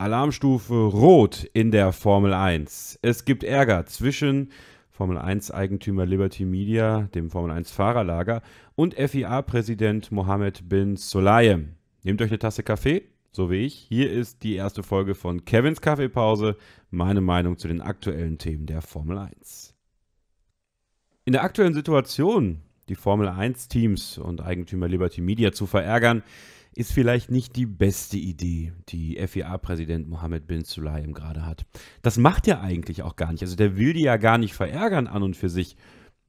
Alarmstufe Rot in der Formel 1. Es gibt Ärger zwischen Formel 1-Eigentümer Liberty Media, dem Formel 1-Fahrerlager und FIA-Präsident Mohammed bin Solayem. Nehmt euch eine Tasse Kaffee, so wie ich. Hier ist die erste Folge von Kevins Kaffeepause, meine Meinung zu den aktuellen Themen der Formel 1. In der aktuellen Situation, die Formel 1-Teams und Eigentümer Liberty Media zu verärgern, ist vielleicht nicht die beste Idee, die FIA-Präsident Mohammed bin Sulaim gerade hat. Das macht er eigentlich auch gar nicht. Also der will die ja gar nicht verärgern an und für sich.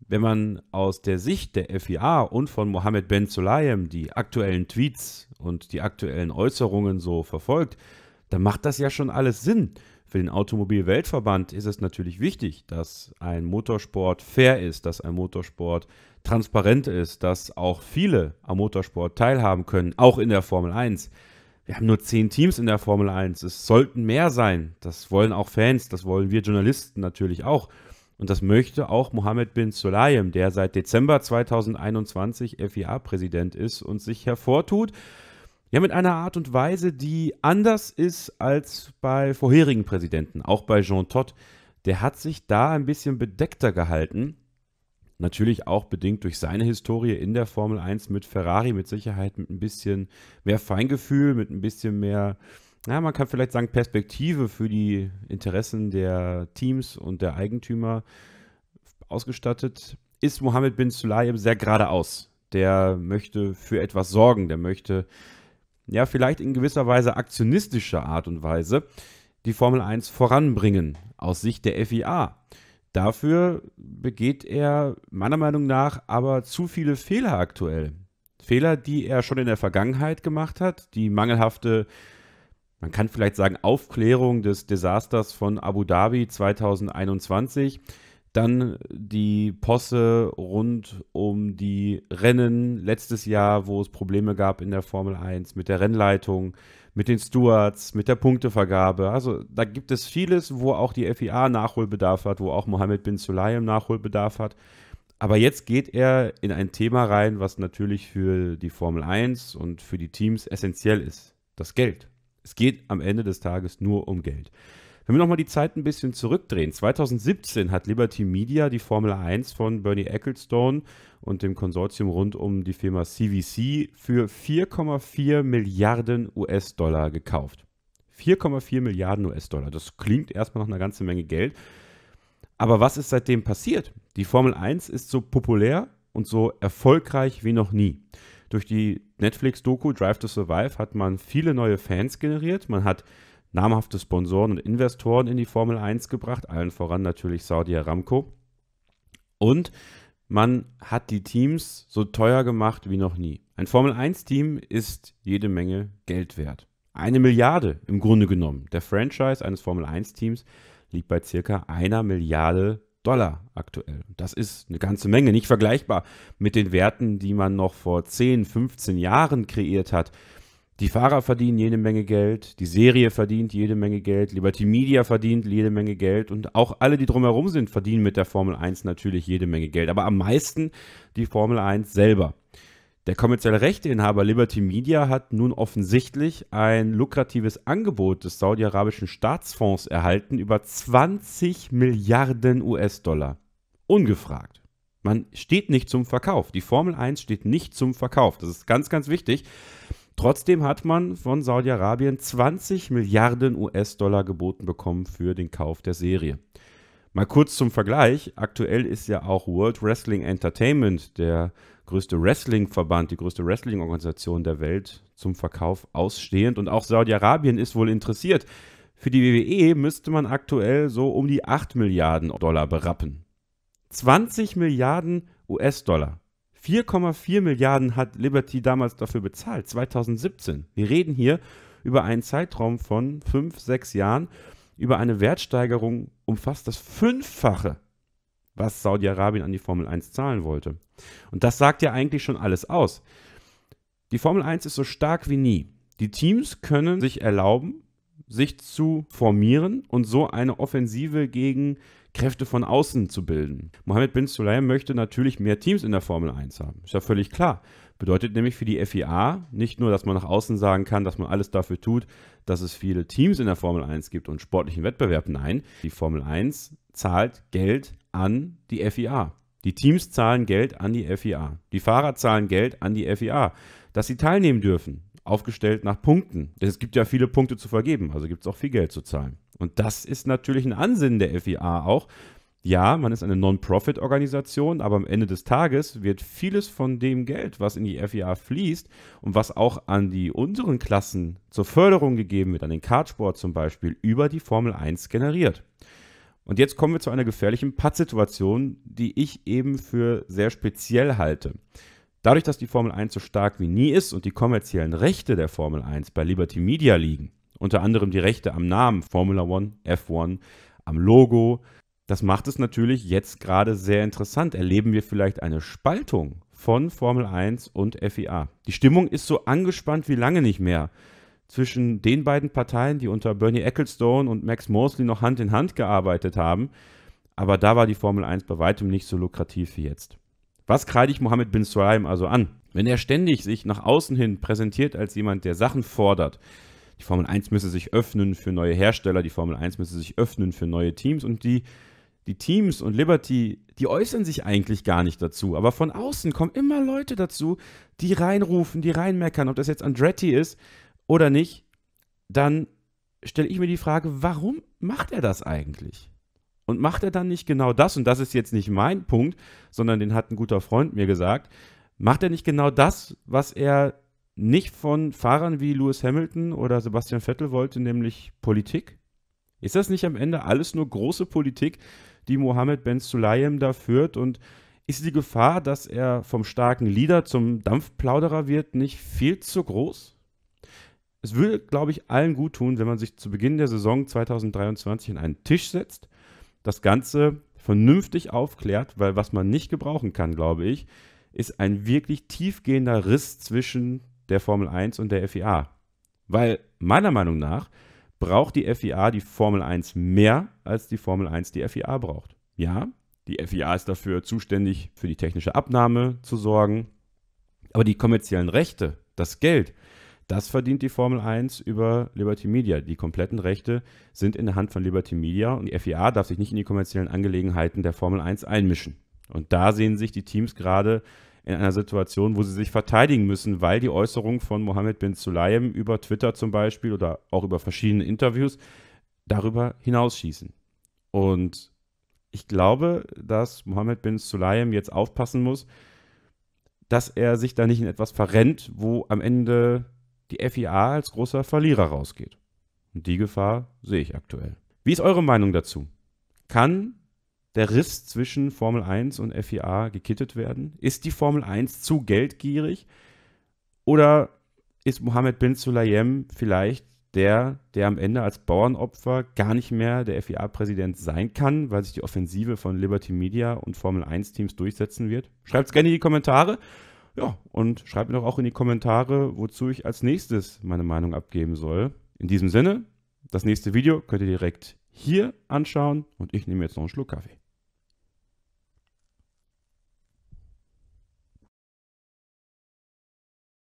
Wenn man aus der Sicht der FIA und von Mohammed bin Sulaim die aktuellen Tweets und die aktuellen Äußerungen so verfolgt, dann macht das ja schon alles Sinn. Für den Automobilweltverband ist es natürlich wichtig, dass ein Motorsport fair ist, dass ein Motorsport transparent ist, dass auch viele am Motorsport teilhaben können, auch in der Formel 1. Wir haben nur zehn Teams in der Formel 1. Es sollten mehr sein. Das wollen auch Fans, das wollen wir Journalisten natürlich auch. Und das möchte auch Mohammed bin Sulayem, der seit Dezember 2021 FIA-Präsident ist und sich hervortut. Ja, mit einer Art und Weise, die anders ist als bei vorherigen Präsidenten, auch bei Jean Todt. Der hat sich da ein bisschen bedeckter gehalten. Natürlich auch bedingt durch seine Historie in der Formel 1 mit Ferrari, mit Sicherheit mit ein bisschen mehr Feingefühl, mit ein bisschen mehr, na, man kann vielleicht sagen, Perspektive für die Interessen der Teams und der Eigentümer ausgestattet. Ist Mohammed bin Sulayem sehr geradeaus. Der möchte für etwas sorgen, der möchte ja vielleicht in gewisser Weise aktionistischer Art und Weise die Formel 1 voranbringen aus Sicht der FIA. Dafür begeht er meiner Meinung nach aber zu viele Fehler aktuell. Fehler, die er schon in der Vergangenheit gemacht hat, die mangelhafte, man kann vielleicht sagen, Aufklärung des Desasters von Abu Dhabi 2021 dann die Posse rund um die Rennen letztes Jahr, wo es Probleme gab in der Formel 1 mit der Rennleitung, mit den Stewards, mit der Punktevergabe. Also da gibt es vieles, wo auch die FIA Nachholbedarf hat, wo auch Mohammed bin Sulayem Nachholbedarf hat. Aber jetzt geht er in ein Thema rein, was natürlich für die Formel 1 und für die Teams essentiell ist. Das Geld. Es geht am Ende des Tages nur um Geld. Wenn wir nochmal die Zeit ein bisschen zurückdrehen, 2017 hat Liberty Media die Formel 1 von Bernie Ecclestone und dem Konsortium rund um die Firma CVC für 4,4 Milliarden US-Dollar gekauft. 4,4 Milliarden US-Dollar. Das klingt erstmal noch eine ganze Menge Geld. Aber was ist seitdem passiert? Die Formel 1 ist so populär und so erfolgreich wie noch nie. Durch die Netflix-Doku Drive to Survive hat man viele neue Fans generiert. Man hat namhafte Sponsoren und Investoren in die Formel 1 gebracht, allen voran natürlich Saudi Aramco. Und man hat die Teams so teuer gemacht wie noch nie. Ein Formel 1-Team ist jede Menge Geld wert. Eine Milliarde im Grunde genommen. Der Franchise eines Formel 1-Teams liegt bei circa einer Milliarde Dollar aktuell. Das ist eine ganze Menge, nicht vergleichbar mit den Werten, die man noch vor 10, 15 Jahren kreiert hat. Die Fahrer verdienen jede Menge Geld, die Serie verdient jede Menge Geld, Liberty Media verdient jede Menge Geld und auch alle, die drumherum sind, verdienen mit der Formel 1 natürlich jede Menge Geld, aber am meisten die Formel 1 selber. Der kommerzielle Rechteinhaber Liberty Media hat nun offensichtlich ein lukratives Angebot des saudi-arabischen Staatsfonds erhalten über 20 Milliarden US-Dollar. Ungefragt. Man steht nicht zum Verkauf. Die Formel 1 steht nicht zum Verkauf. Das ist ganz, ganz wichtig. Trotzdem hat man von Saudi-Arabien 20 Milliarden US-Dollar geboten bekommen für den Kauf der Serie. Mal kurz zum Vergleich, aktuell ist ja auch World Wrestling Entertainment, der größte Wrestling-Verband, die größte Wrestling-Organisation der Welt, zum Verkauf ausstehend und auch Saudi-Arabien ist wohl interessiert. Für die WWE müsste man aktuell so um die 8 Milliarden Dollar berappen. 20 Milliarden US-Dollar. 4,4 Milliarden hat Liberty damals dafür bezahlt, 2017. Wir reden hier über einen Zeitraum von 5, 6 Jahren, über eine Wertsteigerung um fast das Fünffache, was Saudi-Arabien an die Formel 1 zahlen wollte. Und das sagt ja eigentlich schon alles aus. Die Formel 1 ist so stark wie nie. Die Teams können sich erlauben, sich zu formieren und so eine Offensive gegen Kräfte von außen zu bilden. Mohammed bin Sulaim möchte natürlich mehr Teams in der Formel 1 haben. Ist ja völlig klar. Bedeutet nämlich für die FIA nicht nur, dass man nach außen sagen kann, dass man alles dafür tut, dass es viele Teams in der Formel 1 gibt und sportlichen Wettbewerb. Nein, die Formel 1 zahlt Geld an die FIA. Die Teams zahlen Geld an die FIA. Die Fahrer zahlen Geld an die FIA, dass sie teilnehmen dürfen, aufgestellt nach Punkten. Denn es gibt ja viele Punkte zu vergeben, also gibt es auch viel Geld zu zahlen. Und das ist natürlich ein Ansinnen der FIA auch. Ja, man ist eine Non-Profit-Organisation, aber am Ende des Tages wird vieles von dem Geld, was in die FIA fließt und was auch an die unteren Klassen zur Förderung gegeben wird, an den Kartsport zum Beispiel, über die Formel 1 generiert. Und jetzt kommen wir zu einer gefährlichen Pattsituation, die ich eben für sehr speziell halte. Dadurch, dass die Formel 1 so stark wie nie ist und die kommerziellen Rechte der Formel 1 bei Liberty Media liegen, unter anderem die Rechte am Namen Formula One, F1, am Logo. Das macht es natürlich jetzt gerade sehr interessant. Erleben wir vielleicht eine Spaltung von Formel 1 und FIA. Die Stimmung ist so angespannt wie lange nicht mehr zwischen den beiden Parteien, die unter Bernie Ecclestone und Max Mosley noch Hand in Hand gearbeitet haben. Aber da war die Formel 1 bei weitem nicht so lukrativ wie jetzt. Was kreide ich Mohammed bin Sulaim also an? Wenn er ständig sich nach außen hin präsentiert als jemand, der Sachen fordert, die Formel 1 müsse sich öffnen für neue Hersteller, die Formel 1 müsse sich öffnen für neue Teams und die, die Teams und Liberty, die äußern sich eigentlich gar nicht dazu. Aber von außen kommen immer Leute dazu, die reinrufen, die reinmeckern, ob das jetzt Andretti ist oder nicht. Dann stelle ich mir die Frage, warum macht er das eigentlich? Und macht er dann nicht genau das, und das ist jetzt nicht mein Punkt, sondern den hat ein guter Freund mir gesagt, macht er nicht genau das, was er nicht von Fahrern wie Lewis Hamilton oder Sebastian Vettel wollte, nämlich Politik? Ist das nicht am Ende alles nur große Politik, die Mohammed Ben Sulayem da führt? Und ist die Gefahr, dass er vom starken Leader zum Dampfplauderer wird, nicht viel zu groß? Es würde, glaube ich, allen gut tun, wenn man sich zu Beginn der Saison 2023 an einen Tisch setzt, das Ganze vernünftig aufklärt, weil was man nicht gebrauchen kann, glaube ich, ist ein wirklich tiefgehender Riss zwischen der Formel 1 und der FIA. Weil meiner Meinung nach braucht die FIA die Formel 1 mehr, als die Formel 1 die FIA braucht. Ja, die FIA ist dafür zuständig, für die technische Abnahme zu sorgen. Aber die kommerziellen Rechte, das Geld, das verdient die Formel 1 über Liberty Media. Die kompletten Rechte sind in der Hand von Liberty Media und die FIA darf sich nicht in die kommerziellen Angelegenheiten der Formel 1 einmischen. Und da sehen sich die Teams gerade in einer Situation, wo sie sich verteidigen müssen, weil die Äußerungen von Mohammed bin Sulaim über Twitter zum Beispiel oder auch über verschiedene Interviews darüber hinausschießen. Und ich glaube, dass Mohammed bin Sulaim jetzt aufpassen muss, dass er sich da nicht in etwas verrennt, wo am Ende die FIA als großer Verlierer rausgeht. Und die Gefahr sehe ich aktuell. Wie ist eure Meinung dazu? Kann der Riss zwischen Formel 1 und FIA gekittet werden? Ist die Formel 1 zu geldgierig? Oder ist Mohammed bin Sulayem vielleicht der, der am Ende als Bauernopfer gar nicht mehr der FIA-Präsident sein kann, weil sich die Offensive von Liberty Media und Formel 1-Teams durchsetzen wird? Schreibt es gerne in die Kommentare. Ja, und schreibt mir doch auch in die Kommentare, wozu ich als nächstes meine Meinung abgeben soll. In diesem Sinne, das nächste Video könnt ihr direkt hier anschauen und ich nehme jetzt noch einen Schluck Kaffee.